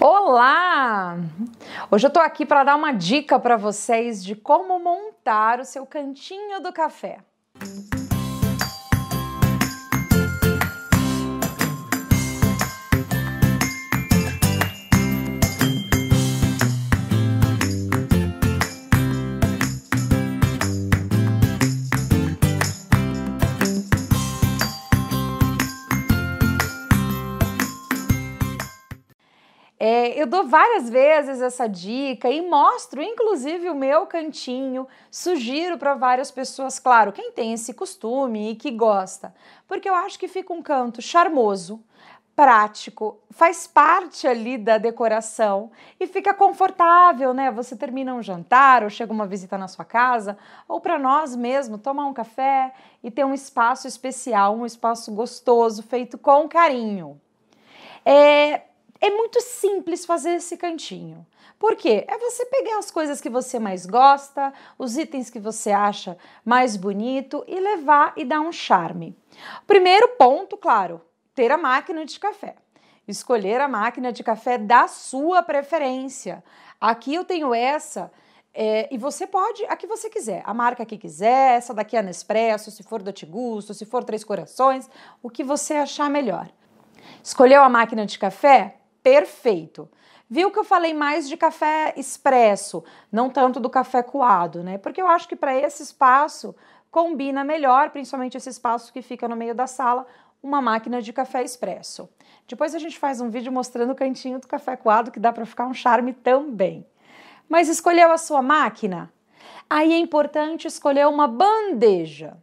Olá! Hoje eu tô aqui para dar uma dica para vocês de como montar o seu cantinho do café. É, eu dou várias vezes essa dica e mostro, inclusive, o meu cantinho, sugiro para várias pessoas, claro, quem tem esse costume e que gosta, porque eu acho que fica um canto charmoso, prático, faz parte ali da decoração e fica confortável, né? Você termina um jantar ou chega uma visita na sua casa, ou para nós mesmo, tomar um café e ter um espaço especial, um espaço gostoso, feito com carinho. É, é muito simples fazer esse cantinho. Por quê? É você pegar as coisas que você mais gosta, os itens que você acha mais bonito e levar e dar um charme. Primeiro ponto, claro, ter a máquina de café. Escolher a máquina de café da sua preferência. Aqui eu tenho essa é, e você pode a que você quiser, a marca que quiser, essa daqui é a Nespresso, se for do Tigusto, se for Três Corações, o que você achar melhor. Escolheu a máquina de café? perfeito. Viu que eu falei mais de café expresso, não tanto do café coado, né? Porque eu acho que para esse espaço combina melhor, principalmente esse espaço que fica no meio da sala, uma máquina de café expresso. Depois a gente faz um vídeo mostrando o cantinho do café coado que dá para ficar um charme também. Mas escolheu a sua máquina? Aí é importante escolher uma bandeja.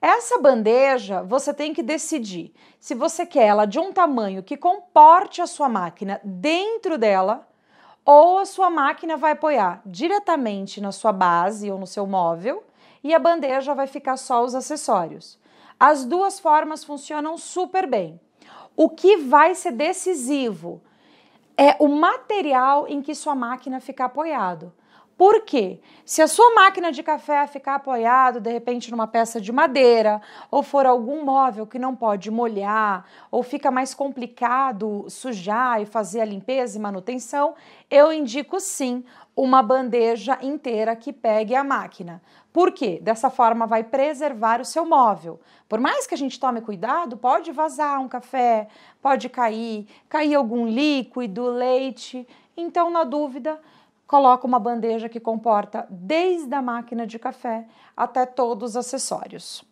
Essa bandeja você tem que decidir se você quer ela de um tamanho que comporte a sua máquina dentro dela ou a sua máquina vai apoiar diretamente na sua base ou no seu móvel e a bandeja vai ficar só os acessórios. As duas formas funcionam super bem. O que vai ser decisivo é o material em que sua máquina fica apoiado. Por quê? Se a sua máquina de café ficar apoiado de repente numa peça de madeira, ou for algum móvel que não pode molhar, ou fica mais complicado sujar e fazer a limpeza e manutenção, eu indico sim uma bandeja inteira que pegue a máquina. Por quê? Dessa forma vai preservar o seu móvel. Por mais que a gente tome cuidado, pode vazar um café, pode cair, cair algum líquido, leite. Então, na dúvida, coloca uma bandeja que comporta desde a máquina de café até todos os acessórios.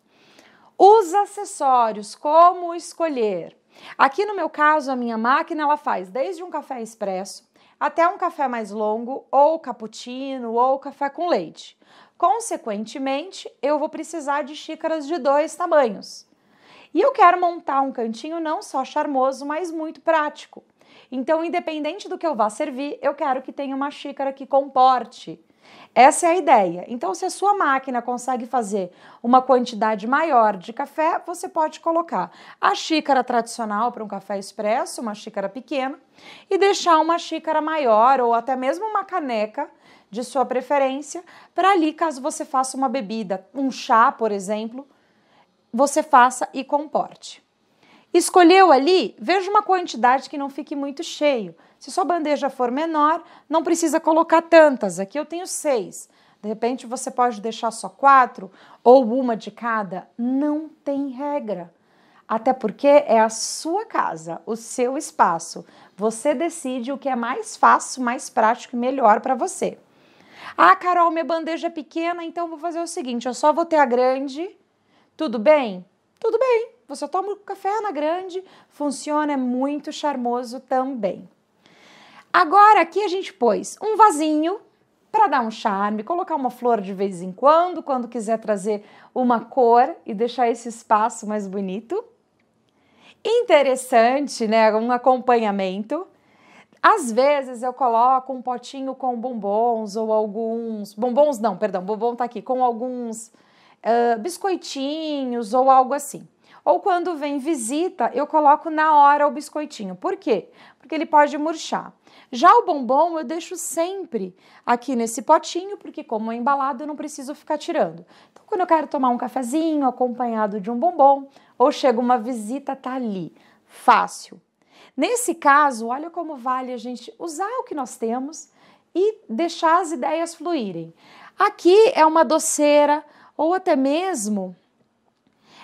Os acessórios, como escolher? Aqui no meu caso, a minha máquina ela faz desde um café expresso até um café mais longo, ou cappuccino, ou café com leite. Consequentemente, eu vou precisar de xícaras de dois tamanhos. E eu quero montar um cantinho não só charmoso, mas muito prático. Então, independente do que eu vá servir, eu quero que tenha uma xícara que comporte. Essa é a ideia. Então, se a sua máquina consegue fazer uma quantidade maior de café, você pode colocar a xícara tradicional para um café expresso, uma xícara pequena, e deixar uma xícara maior ou até mesmo uma caneca de sua preferência para ali, caso você faça uma bebida, um chá, por exemplo, você faça e comporte. Escolheu ali, veja uma quantidade que não fique muito cheio. Se sua bandeja for menor, não precisa colocar tantas. Aqui eu tenho seis. De repente você pode deixar só quatro ou uma de cada. Não tem regra. Até porque é a sua casa, o seu espaço. Você decide o que é mais fácil, mais prático e melhor para você. Ah, Carol, minha bandeja é pequena, então vou fazer o seguinte: eu só vou ter a grande. Tudo bem? Tudo bem você toma o café na grande, funciona, é muito charmoso também. Agora aqui a gente pôs um vasinho para dar um charme, colocar uma flor de vez em quando, quando quiser trazer uma cor e deixar esse espaço mais bonito. Interessante, né? Um acompanhamento. Às vezes eu coloco um potinho com bombons ou alguns. Bombons não, perdão, bombom tá aqui, com alguns uh, biscoitinhos ou algo assim. Ou quando vem visita, eu coloco na hora o biscoitinho. Por quê? Porque ele pode murchar. Já o bombom eu deixo sempre aqui nesse potinho, porque como é embalado, eu não preciso ficar tirando. Então, quando eu quero tomar um cafezinho acompanhado de um bombom, ou chega uma visita, tá ali. Fácil. Nesse caso, olha como vale a gente usar o que nós temos e deixar as ideias fluírem. Aqui é uma doceira ou até mesmo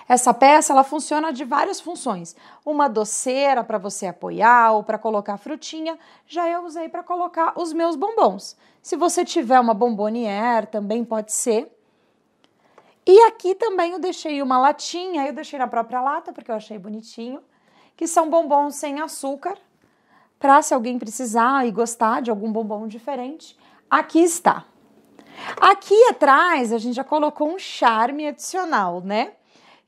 essa peça ela funciona de várias funções. Uma doceira para você apoiar ou para colocar frutinha, já eu usei para colocar os meus bombons. Se você tiver uma bombonier, também pode ser. E aqui também eu deixei uma latinha, eu deixei na própria lata porque eu achei bonitinho, que são bombons sem açúcar, para se alguém precisar e gostar de algum bombom diferente. Aqui está. Aqui atrás a gente já colocou um charme adicional, né?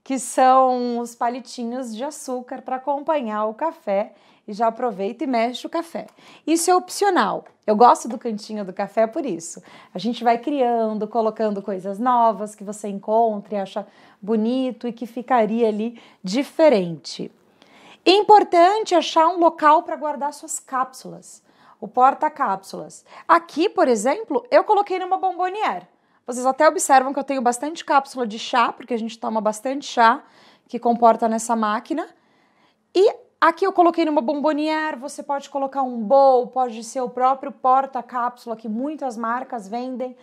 que são os palitinhos de açúcar para acompanhar o café e já aproveita e mexe o café. Isso é opcional. Eu gosto do cantinho do café por isso. A gente vai criando, colocando coisas novas que você encontra e acha bonito e que ficaria ali diferente. Importante achar um local para guardar suas cápsulas, o porta-cápsulas. Aqui, por exemplo, eu coloquei numa bombonière. Vocês até observam que eu tenho bastante cápsula de chá, porque a gente toma bastante chá que comporta nessa máquina. E aqui eu coloquei numa bombonière você pode colocar um bowl, pode ser o próprio porta-cápsula que muitas marcas vendem,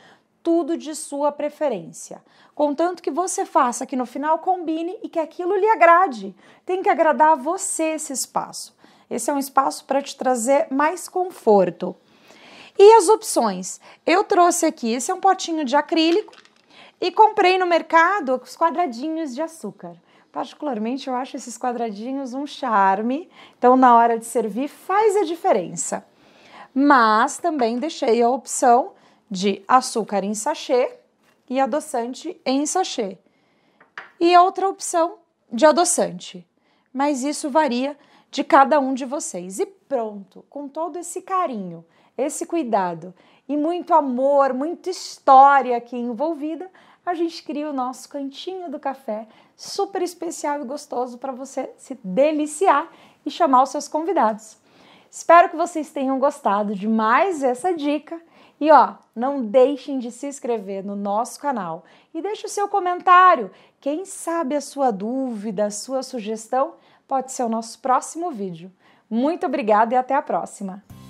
tudo de sua preferência. Contanto que você faça que no final combine e que aquilo lhe agrade. Tem que agradar a você esse espaço. Esse é um espaço para te trazer mais conforto. E as opções? Eu trouxe aqui, esse é um potinho de acrílico e comprei no mercado os quadradinhos de açúcar. Particularmente, eu acho esses quadradinhos um charme, então na hora de servir faz a diferença. Mas também deixei a opção de açúcar em sachê e adoçante em sachê. E outra opção de adoçante. Mas isso varia de cada um de vocês. E pronto, com todo esse carinho esse cuidado e muito amor, muita história aqui envolvida, a gente cria o nosso cantinho do café, super especial e gostoso para você se deliciar e chamar os seus convidados. Espero que vocês tenham gostado de mais essa dica. E ó, não deixem de se inscrever no nosso canal e deixe o seu comentário. Quem sabe a sua dúvida, a sua sugestão pode ser o nosso próximo vídeo. Muito obrigada e até a próxima!